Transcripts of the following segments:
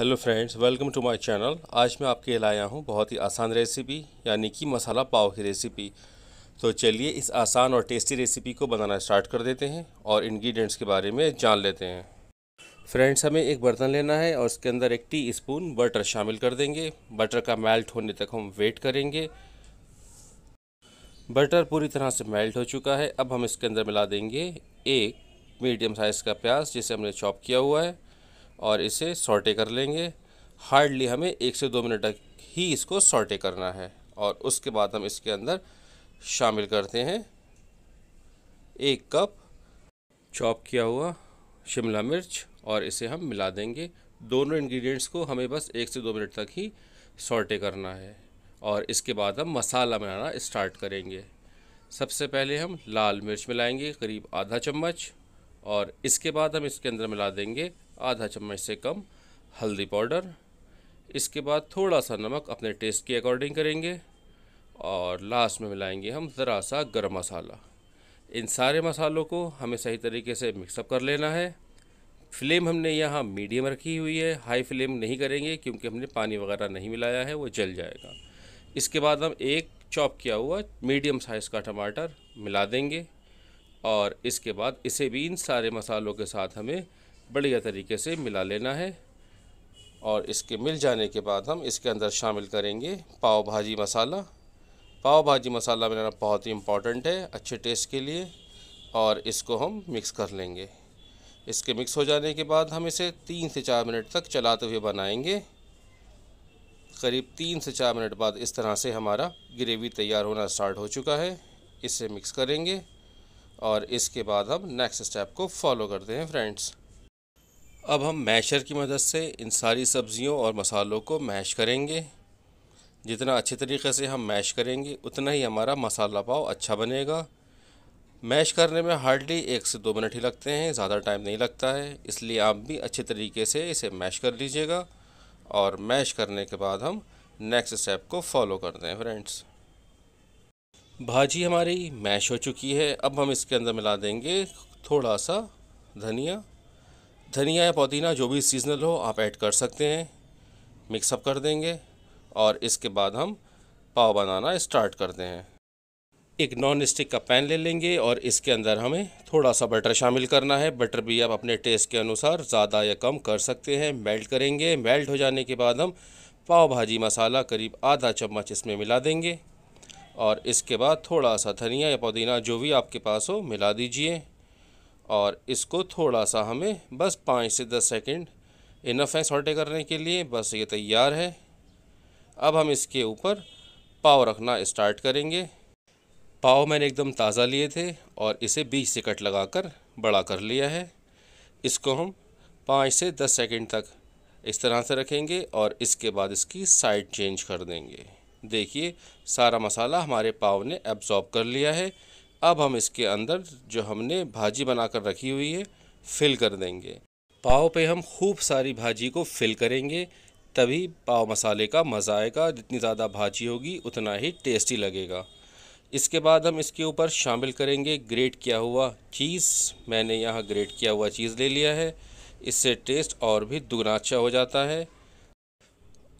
hello friends welcome to my channel आज मैं आपके लाया हूँ बहुत ही आसान रेसिपी यानी कि मसाला पाव की रेसिपी तो चलिए इस आसान और टेस्टी रेसिपी को बनाना स्टार्ट कर देते हैं और इंग्रेडिएंट्स के बारे में जान लेते हैं फ्रेंड्स हमें एक बर्तन लेना है और उसके अंदर एक टी स्पून बटर शामिल कर देंगे बटर का मेल्ट होने तक हम वेट करेंगे बटर पूरी तरह से मेल्ट हो चुका है अब हम इसके अंदर मिला देंगे एक मीडियम साइज़ का प्याज जिसे हमने चॉप किया हुआ है और इसे सॉटे कर लेंगे हार्डली हमें एक से दो मिनट तक ही इसको सॉटे करना है और उसके बाद हम इसके अंदर शामिल करते हैं एक कप चॉप किया हुआ शिमला मिर्च और इसे हम मिला देंगे दोनों इंग्रेडिएंट्स को हमें बस एक से दो मिनट तक ही सॉटे करना है और इसके बाद हम मसाला बनाना स्टार्ट करेंगे सबसे पहले हम लाल मिर्च मिलाएंगे करीब आधा चम्मच और इसके बाद हम इसके अंदर मिला देंगे आधा चम्मच से कम हल्दी पाउडर इसके बाद थोड़ा सा नमक अपने टेस्ट के अकॉर्डिंग करेंगे और लास्ट में मिलाएंगे हम ज़रा सा गर्म मसाला इन सारे मसालों को हमें सही तरीके से मिक्सअप कर लेना है फ्लेम हमने यहाँ मीडियम रखी हुई है हाई फ्लेम नहीं करेंगे क्योंकि हमने पानी वगैरह नहीं मिलाया है वो जल जाएगा इसके बाद हम एक चॉप किया हुआ मीडियम साइज़ का टमाटर मिला देंगे और इसके बाद इसे भी इन सारे मसालों के साथ हमें बढ़िया तरीके से मिला लेना है और इसके मिल जाने के बाद हम इसके अंदर शामिल करेंगे पाव भाजी मसाला पाव भाजी मसाला मिलाना बहुत ही इम्पॉर्टेंट है अच्छे टेस्ट के लिए और इसको हम मिक्स कर लेंगे इसके मिक्स हो जाने के बाद हम इसे तीन से चार मिनट तक चलाते हुए बनाएंगे करीब तीन से चार मिनट बाद इस तरह से हमारा ग्रेवी तैयार होना स्टार्ट हो चुका है इसे मिक्स करेंगे और इसके बाद हम नेक्स्ट स्टेप को फॉलो करते हैं फ्रेंड्स अब हम मैशर की मदद से इन सारी सब्ज़ियों और मसालों को मैश करेंगे जितना अच्छे तरीके से हम मैश करेंगे उतना ही हमारा मसाला पाव अच्छा बनेगा मैश करने में हार्डली एक से दो मिनट ही लगते हैं ज़्यादा टाइम नहीं लगता है इसलिए आप भी अच्छे तरीके से इसे मैश कर लीजिएगा और मैश करने के बाद हम नेक्स्ट स्टेप को फॉलो करते हैं फ्रेंड्स भाजी हमारी मैश हो चुकी है अब हम इसके अंदर मिला देंगे थोड़ा सा धनिया धनिया या पुदीना जो भी सीजनल हो आप ऐड कर सकते हैं मिक्सअप कर देंगे और इसके बाद हम पाव बनाना स्टार्ट करते हैं एक नॉन स्टिक का पैन ले लेंगे और इसके अंदर हमें थोड़ा सा बटर शामिल करना है बटर भी आप अपने टेस्ट के अनुसार ज़्यादा या कम कर सकते हैं मेल्ट करेंगे मेल्ट हो जाने के बाद हम पाव भाजी मसाला करीब आधा चम्मच इसमें मिला देंगे और इसके बाद थोड़ा सा धनिया या पुदीना जो भी आपके पास हो मिला दीजिए और इसको थोड़ा सा हमें बस पाँच से दस सेकंड इनफ है सोटे करने के लिए बस ये तैयार है अब हम इसके ऊपर पाव रखना स्टार्ट करेंगे पाव मैंने एकदम ताज़ा लिए थे और इसे बीच से कट लगाकर बड़ा कर लिया है इसको हम पाँच से दस सेकंड तक इस तरह से रखेंगे और इसके बाद इसकी साइड चेंज कर देंगे देखिए सारा मसाला हमारे पाव ने एब्ज़ॉर्ब कर लिया है अब हम इसके अंदर जो हमने भाजी बना कर रखी हुई है फिल कर देंगे पाव पे हम खूब सारी भाजी को फिल करेंगे तभी पाव मसाले का मज़ा आएगा जितनी ज़्यादा भाजी होगी उतना ही टेस्टी लगेगा इसके बाद हम इसके ऊपर शामिल करेंगे ग्रेट किया हुआ चीज़ मैंने यहाँ ग्रेट किया हुआ चीज़ ले लिया है इससे टेस्ट और भी अच्छा हो जाता है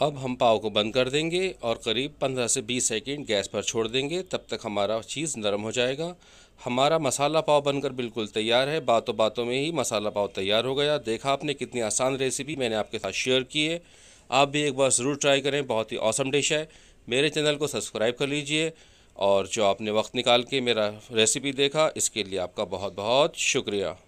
अब हम पाव को बंद कर देंगे और करीब 15 से 20 सेकेंड गैस पर छोड़ देंगे तब तक हमारा चीज़ नरम हो जाएगा हमारा मसाला पाव बनकर बिल्कुल तैयार है बातों बातों में ही मसाला पाव तैयार हो गया देखा आपने कितनी आसान रेसिपी मैंने आपके साथ शेयर की है आप भी एक बार ज़रूर ट्राई करें बहुत ही औसम डिश है मेरे चैनल को सब्सक्राइब कर लीजिए और जो आपने वक्त निकाल के मेरा रेसिपी देखा इसके लिए आपका बहुत बहुत शुक्रिया